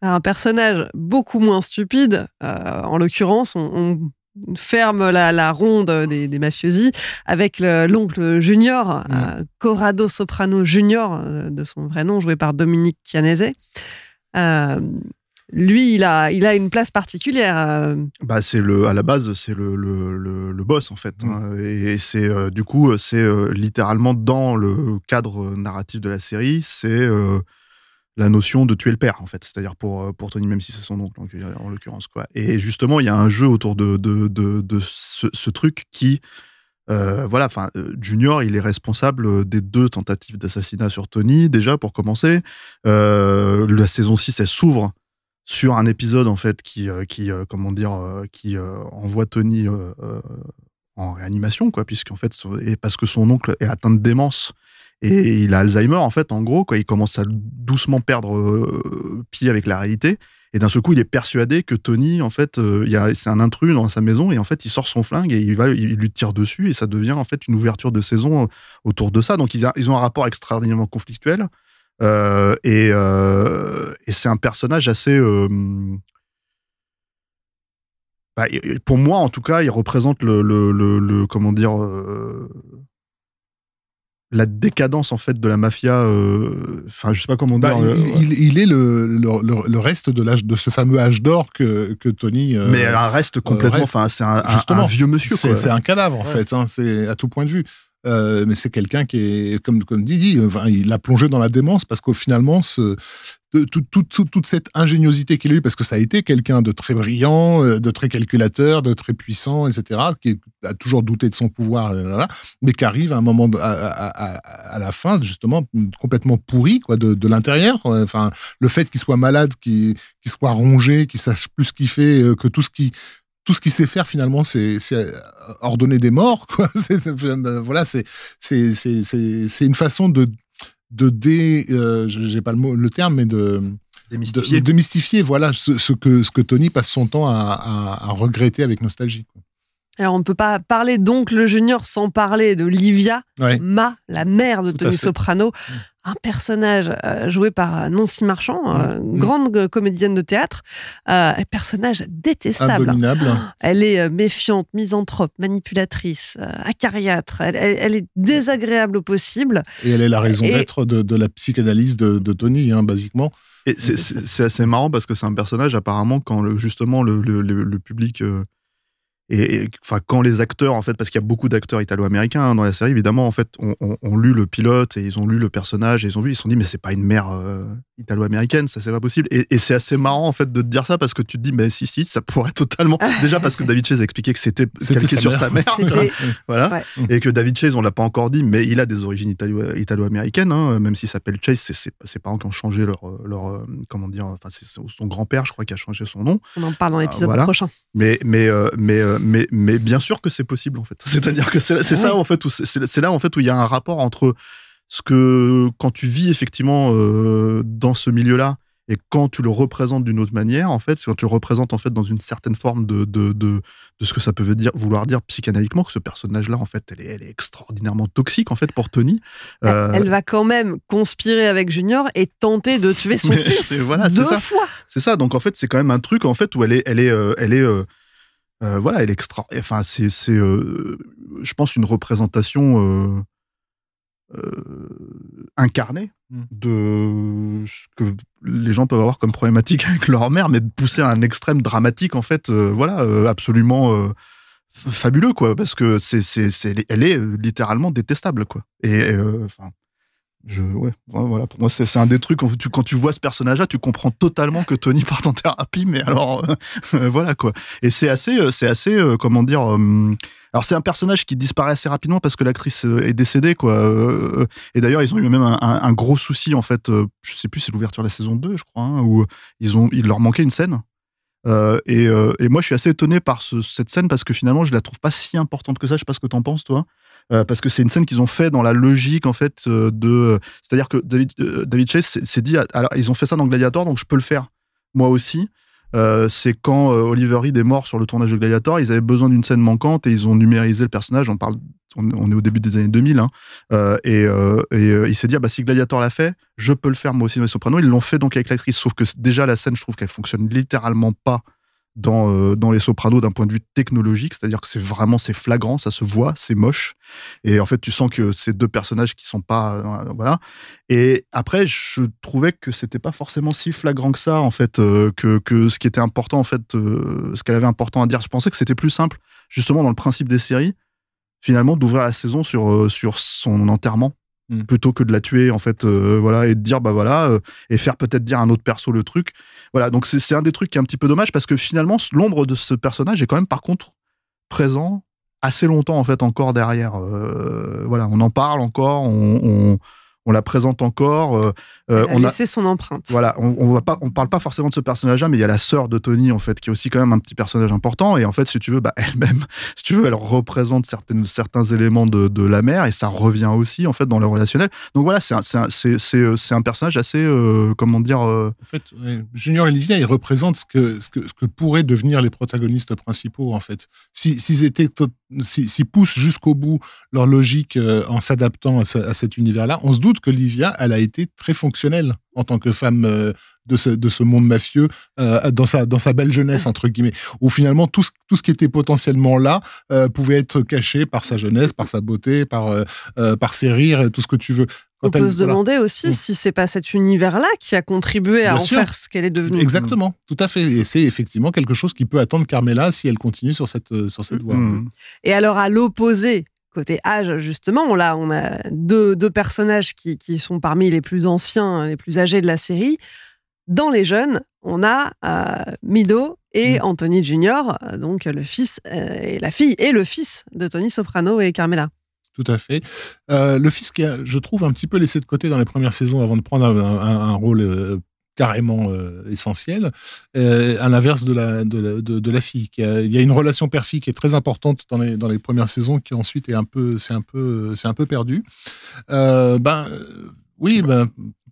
un personnage beaucoup moins stupide. en l'occurrence, on, ferme la, ronde des, des, mafiosi avec l'oncle Junior, mm. euh, Corrado Soprano Junior, euh, de son vrai nom, joué par Dominique Chianese. Euh, lui, il a, il a une place particulière. Bah, c'est le, à la base, c'est le, le, le, boss en fait, mm. hein, et, c'est du coup, c'est littéralement dans le cadre narratif de la série, c'est la notion de tuer le père, en fait, c'est-à-dire pour, euh, pour Tony, même si c'est son oncle, en l'occurrence. quoi. Et justement, il y a un jeu autour de, de, de, ce, truc qui. Euh, voilà, enfin, euh, Junior, il est responsable des deux tentatives d'assassinat sur Tony, déjà, pour commencer. la saison 6, elle s'ouvre sur un épisode, en fait, qui, qui comment dire, qui envoie Tony en réanimation, quoi, puisqu'en fait, et parce que son oncle est atteint de démence et il a Alzheimer, en fait, en gros, quoi. Il commence à doucement perdre euh, pied avec la réalité. Et d'un seul coup, il est persuadé que Tony, en fait, euh, c'est un intrus dans sa maison. Et en fait, il sort son flingue et il, va, il lui tire dessus. Et ça devient, en fait, une ouverture de saison euh, autour de ça. Donc, ils, ont un rapport extraordinairement conflictuel. et, c'est un personnage assez. Bah, pour moi, en tout cas, il représente le, le, le comment dire la décadence en fait de la mafia. Euh, enfin, je sais pas comment bah, dire. il, euh, est le, le, reste de l'âge de ce fameux âge d'or que, que Tony. Euh, mais un reste complètement. Enfin, c'est un, vieux monsieur. C'est un cadavre en fait. Hein, c'est à tout point de vue. Euh, mais c'est quelqu'un qui est, comme, comme Didi, euh, il a plongé dans la démence parce qu'au finalement, ce, toute cette ingéniosité qu'il a eue, parce que ça a été quelqu'un de très brillant, euh, de très calculateur, de très puissant, etc., qui a toujours douté de son pouvoir, mais qui arrive à un moment, à, la fin, justement, complètement pourri quoi, de, l'intérieur. Enfin, le fait qu'il soit malade, qu'il soit rongé, qu'il sache plus ce qu'il fait, que tout ce qui tout ce qu'il sait faire finalement, c'est euh, ordonner des morts. Quoi. Euh, ben, voilà, c'est une façon de de dé, euh, j'ai pas le mot, le terme, mais de démystifier, de, voilà ce, que ce que Tony passe son temps à, regretter avec nostalgie. Alors on ne peut pas parler donc le Junior sans parler de Livia, Ma, la mère de Tony Soprano, mm. un personnage euh, joué par euh, Nancy Marchand, euh, mm. Mm. grande comédienne de théâtre, un personnage détestable. Abominable. Elle est méfiante, misanthrope, manipulatrice, acariâtre, elle, est désagréable au possible. Et elle est la raison d'être de, la psychanalyse de, Tony, hein, basiquement. C'est assez marrant parce que c'est un personnage apparemment quand justement le, public et, enfin quand les acteurs en fait parce qu'il y a beaucoup d'acteurs italo-américains hein, dans la série évidemment en fait ont on, lu le pilote et ils ont lu le personnage et ils ont vu ils se sont dit mais c'est pas une mère euh, italo-américaine ça c'est pas possible et, c'est assez marrant en fait de te dire ça parce que tu te dis mais si si ça pourrait totalement ah. déjà parce que David Chase a expliqué que c'était calqué sur sa mère voilà et que David Chase on l'a pas encore dit mais il a des origines italo-américaines hein, même s'il s'appelle Chase c'est ses parents qui ont changé leur, leur euh, comment dire enfin c'est son grand-père je crois qui a changé son nom on en parle dans ah, l'épisode prochain mais mais euh, mais mais, mais bien sûr que c'est possible en fait. C'est-à-dire que c'est ah ça en fait où c'est là en fait où il y a un rapport entre ce que quand tu vis effectivement euh, dans ce milieu-là et quand tu le représentes d'une autre manière en fait, quand tu le représentes en fait dans une certaine forme de de, de, de ce que ça peut dire, vouloir dire psychanalytiquement que ce personnage-là en fait, elle est, elle est, extraordinairement toxique en fait pour Tony. Elle, euh, va quand même conspirer avec Junior et tenter de tuer son fils voilà, deux ça. fois. C'est ça. Donc en fait, c'est quand même un truc en fait où elle est elle est, euh, elle est euh, voilà, elle extra. Enfin, c'est, euh, je pense, une représentation euh, incarnée mmh. de ce que les gens peuvent avoir comme problématique avec leur mère, mais de pousser à un extrême dramatique, en fait, voilà, absolument fabuleux, quoi, parce que c'est, elle est littéralement détestable, quoi. Et, enfin je, ouais, voilà, pour moi, c'est un des trucs, quand tu, vois ce personnage-là, tu comprends totalement que Tony part en thérapie, mais alors, euh, voilà, quoi. Et c'est assez, euh, c'est assez, euh, comment dire, alors c'est un personnage qui disparaît assez rapidement parce que l'actrice est décédée, quoi. Et d'ailleurs, ils ont eu même un, gros souci, en fait, je sais plus, c'est l'ouverture de la saison 2, je crois, hein, où ils ont, il leur manquait une scène. Et, moi, je suis assez étonné par cette scène parce que finalement, je la trouve pas si importante que ça. Je sais pas ce que t'en penses, toi. Euh, parce que c'est une scène qu'ils ont fait dans la logique en fait euh, de, c'est-à-dire que David, euh, Chase s'est dit, ah, alors ils ont fait ça dans Gladiator, donc je peux le faire moi aussi. c'est quand Oliver Reed est mort sur le tournage de Gladiator, ils avaient besoin d'une scène manquante et ils ont numérisé le personnage. On parle, on, est au début des années 2000, hein. et, il s'est dit ah, bah si Gladiator l'a fait, je peux le faire moi aussi dans les Ils l'ont fait donc avec l'actrice, sauf que déjà la scène, je trouve qu'elle fonctionne littéralement pas euh, dans, Les Sopranos d'un point de vue technologique, c'est-à-dire que c'est vraiment c'est flagrant, ça se voit, c'est moche, et en fait tu sens que ces deux personnages qui sont pas euh, voilà. Et après je trouvais que c'était pas forcément si flagrant que ça en fait euh, que, que, ce qui était important en fait ce qu'elle avait important à dire. Je pensais que c'était plus simple justement dans le principe des séries finalement d'ouvrir la saison sur sur son enterrement Mmh. plutôt que de la tuer en fait euh, voilà et de dire bah voilà euh, et faire peut-être dire à un autre perso le truc voilà donc c'est un des trucs qui est un petit peu dommage parce que finalement l'ombre de ce personnage est quand même par contre présent assez longtemps en fait encore derrière euh, voilà on en parle encore on on la présente encore. Euh, euh, elle a on laissé son empreinte. Voilà, on, ne parle pas forcément de ce personnage-là, mais il y a la sœur de Tony en fait qui est aussi quand même un petit personnage important. Et en fait, si tu veux, bah, elle-même, si tu veux, elle représente certains éléments de, la mère et ça revient aussi en fait dans le relationnel. Donc voilà, c'est un, euh, personnage assez, comment dire. En fait, Junior Olivia, il représente ce que, ce pourraient devenir les protagonistes principaux en fait. S'ils si, s'ils poussent jusqu'au bout leur logique en s'adaptant à, cet univers-là, on se doute que Livia, elle a été très fonctionnelle en tant que femme euh, de, ce, monde mafieux euh, dans, sa, belle jeunesse, entre guillemets, où finalement tout ce, qui était potentiellement là euh, pouvait être caché par sa jeunesse, par sa beauté, par, ses rires, tout ce que tu veux. On peut se demander aussi si mm. si c'est pas cet univers-là qui a contribué à en faire ce qu'elle est devenue. Exactement, tout à fait. Et c'est effectivement quelque chose qui peut attendre Carmela si elle continue sur cette, mm. voie. Et alors, à l'opposé côté âge, justement, là, on a deux, deux personnages qui, sont parmi les plus anciens, les plus âgés de la série. Dans les jeunes, on a euh, Mido et mm. Anthony Junior, donc le fils euh, et la fille et le fils de Tony Soprano et Carmela. Tout à fait. Euh, le fils qui a, je trouve, un petit peu laissé de côté dans les premières saisons avant de prendre un rôle carrément euh, essentiel, euh, à l'inverse de la, de, de, fille. il y a une relation père-fille qui est très importante dans les, dans les premières saisons, qui ensuite est un peu, c'est un peu, c'est un peu perdu. Euh, ben oui, ben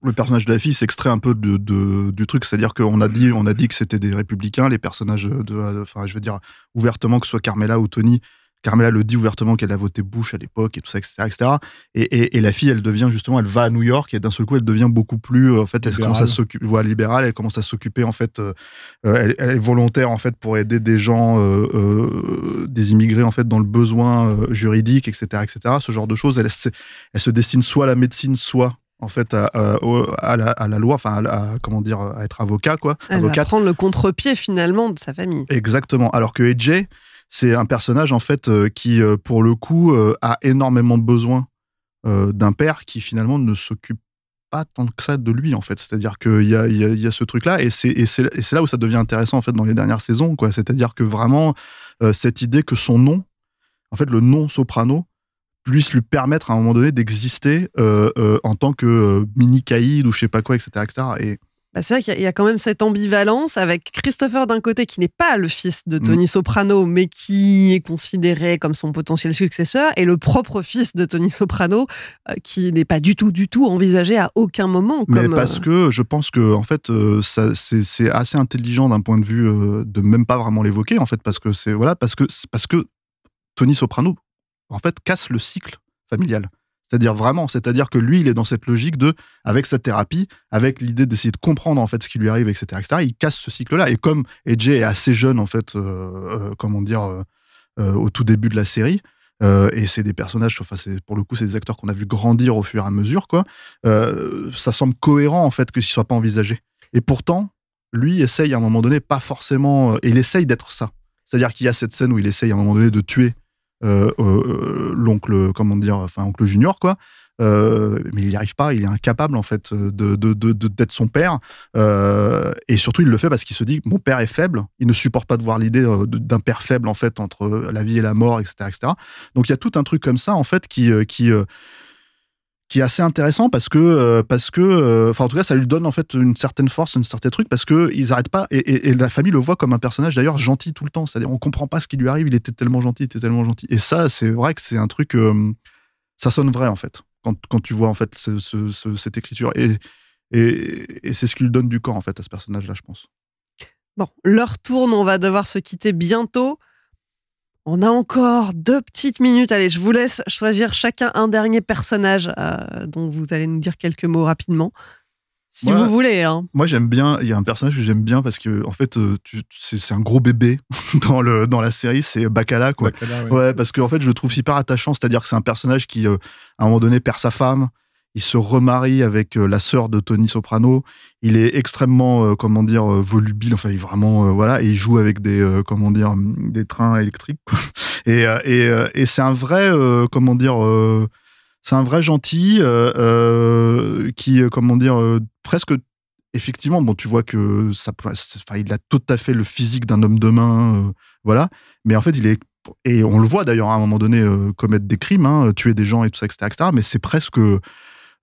le personnage de la fille s'extrait un peu de, de du truc, c'est-à-dire qu'on a dit, on a dit que c'était des républicains, les personnages de, enfin, je veux dire ouvertement que ce soit Carmela ou Tony Carmela le dit ouvertement qu'elle a voté Bush à l'époque et tout ça, etc. Et, et, la fille, elle devient justement, elle va à New York et d'un seul coup, elle devient beaucoup plus, euh, en fait, elle commence à s'occuper, voilà, libérale, elle commence à s'occuper, en fait, euh, euh, elle, est volontaire, en fait, pour aider des gens, des immigrés, en fait, dans le besoin juridique, etc., etc. Ce genre de choses, elle, elle, se destine soit à la médecine, soit en fait à, la, à, la, loi, enfin à, comment dire, à être avocat quoi. Elle prendre le contre-pied finalement de sa famille. Exactement. Alors que AJ, c'est un personnage en fait euh, qui, euh, pour le coup, euh, a énormément besoin d'un père qui finalement ne s'occupe pas tant que ça de lui en fait. C'est-à-dire qu'il y a, ce truc-là et c'est là où ça devient intéressant en fait dans les dernières saisons. quoi. C'est-à-dire que vraiment cette idée que son nom, en fait le nom soprano, puisse lui permettre à un moment donné d'exister en tant que mini caïd ou je sais pas quoi, etc., Et bah, c'est vrai qu'il y, a quand même cette ambivalence avec Christopher d'un côté qui n'est pas le fils de mm. Tony Soprano, mais qui est considéré comme son potentiel successeur, et le propre fils de Tony Soprano euh, qui n'est pas du tout, du tout envisagé à aucun moment. mais parce euh, que je pense que en fait, euh, c'est assez intelligent d'un point de vue de même pas vraiment l'évoquer en fait, parce que c'est voilà, parce que parce que Tony Soprano en fait casse le cycle familial. C'est-à-dire vraiment, c'est-à-dire que lui, il est dans cette logique de, avec sa thérapie, avec l'idée d'essayer de comprendre en fait ce qui lui arrive, etc., Il casse ce cycle-là. Et comme Edge est assez jeune en fait, euh, euh, comment dire, euh, au tout début de la série, et c'est des personnages, enfin pour le coup, c'est des acteurs qu'on a vu grandir au fur et à mesure, quoi. ça semble cohérent en fait que ne soit pas envisagé. Et pourtant, lui essaye à un moment donné, pas forcément, il essaye d'être ça. C'est-à-dire qu'il y a cette scène où il essaye à un moment donné de tuer euh, euh, l'oncle, comment dire, enfin oncle junior quoi. Euh, mais il n'y arrive pas, il est incapable en fait de, d'être son père. et surtout, il le fait parce qu'il se dit mon père est faible. Il ne supporte pas de voir l'idée d'un père faible en fait entre la vie et la mort, etc., etc. Donc il y a tout un truc comme ça en fait qui qui est assez intéressant parce que euh, parce que euh, enfin en tout cas ça lui donne en fait une certaine force une certain truc parce que ils pas et, et, la famille le voit comme un personnage d'ailleurs gentil tout le temps c'est-à-dire on comprend pas ce qui lui arrive il était tellement gentil il était tellement gentil et ça c'est vrai que c'est un truc euh, ça sonne vrai en fait quand, quand tu vois en fait ce, cette écriture et et, et c'est ce qui lui donne du corps en fait à ce personnage là je pense bon l'heure tourne on va devoir se quitter bientôt on a encore deux petites minutes. Allez, je vous laisse choisir chacun un dernier personnage euh, dont vous allez nous dire quelques mots rapidement. Si vous voulez. Hein. Moi, j'aime bien. Il y a un personnage que j'aime bien parce que, en fait, euh, c'est un gros bébé dans, le, dans la série. C'est Bacala, quoi. parce que, en fait, je le trouve hyper attachant. C'est-à-dire que c'est un personnage qui, euh, à un moment donné, perd sa femme il se remarie avec euh, la sœur de Tony Soprano. Il est extrêmement, euh, comment dire, euh, volubile. Enfin, il vraiment, voilà, il joue avec des, comment dire, mm, des trains électriques. et, et, c'est un vrai, comment dire, c'est un vrai gentil qui, comment dire, presque effectivement, bon, tu vois que ça, enfin, il a tout à fait le physique d'un homme de main, voilà. Mais en fait, il est et on le voit d'ailleurs à un moment donné commettre des crimes, hein, tuer des gens et tout ça, etc. etc. mais c'est presque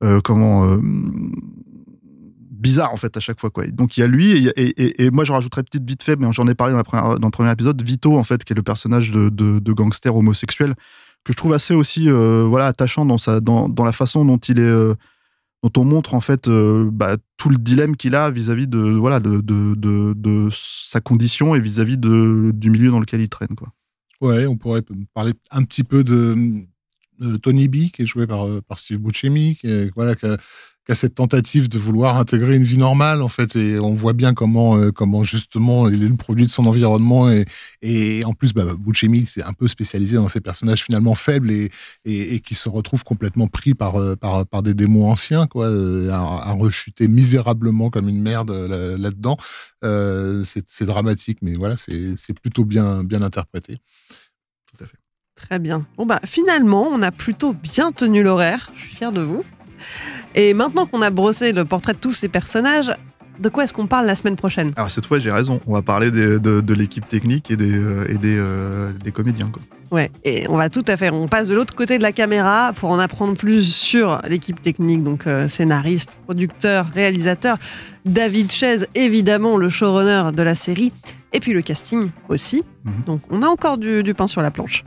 euh, comment euh, bizarre en fait à chaque fois quoi. Donc il y a lui et, moi je rajouterais petite vite fait, mais j'en ai parlé dans, le premier épisode, Vito en fait qui est le personnage de, gangster homosexuel que je trouve assez aussi euh, voilà attachant dans sa dans, dans, la façon dont il est dont on montre en fait bah, tout le dilemme qu'il a vis-à-vis de voilà de, de, sa condition et vis-à-vis du milieu dans lequel il traîne quoi. Ouais, on pourrait parler un petit peu de Tony B, qui est joué par, euh, Steve Buscemi, qui, voilà, a, cette tentative de vouloir intégrer une vie normale, en fait. Et on voit bien comment, euh, comment justement, il est le produit de son environnement. Et, en plus, bah, Buscemi, c'est un peu spécialisé dans ces personnages finalement faibles et, et, qui se retrouvent complètement pris par, euh, par, des démons anciens, quoi, à, rechuter misérablement comme une merde là-dedans. c'est dramatique, mais voilà, c'est plutôt bien, bien interprété. Très bien. Bon bah finalement, on a plutôt bien tenu l'horaire. Je suis fière de vous. Et maintenant qu'on a brossé le portrait de tous ces personnages, de quoi est-ce qu'on parle la semaine prochaine Alors cette fois, j'ai raison. On va parler de, l'équipe technique et des, euh, euh, des, comédiens. Quoi. Ouais, et on va tout à fait. On passe de l'autre côté de la caméra pour en apprendre plus sur l'équipe technique, donc euh, scénariste, producteur, réalisateur. David Chaise, évidemment, le showrunner de la série. Et puis le casting aussi. Mhm. Donc on a encore du, pain sur la planche.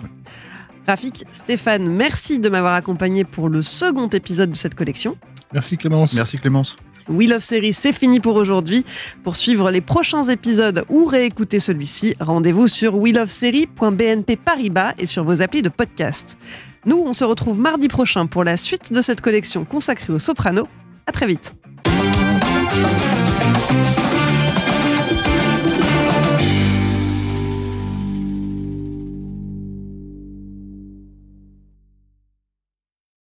graphique Stéphane, merci de m'avoir accompagné pour le second épisode de cette collection. Merci Clémence. Merci Clémence. We Love Series, c'est fini pour aujourd'hui. Pour suivre les prochains épisodes ou réécouter celui-ci, rendez-vous sur weloveseries.bnp Paribas et sur vos applis de podcast. Nous, on se retrouve mardi prochain pour la suite de cette collection consacrée au soprano. À très vite.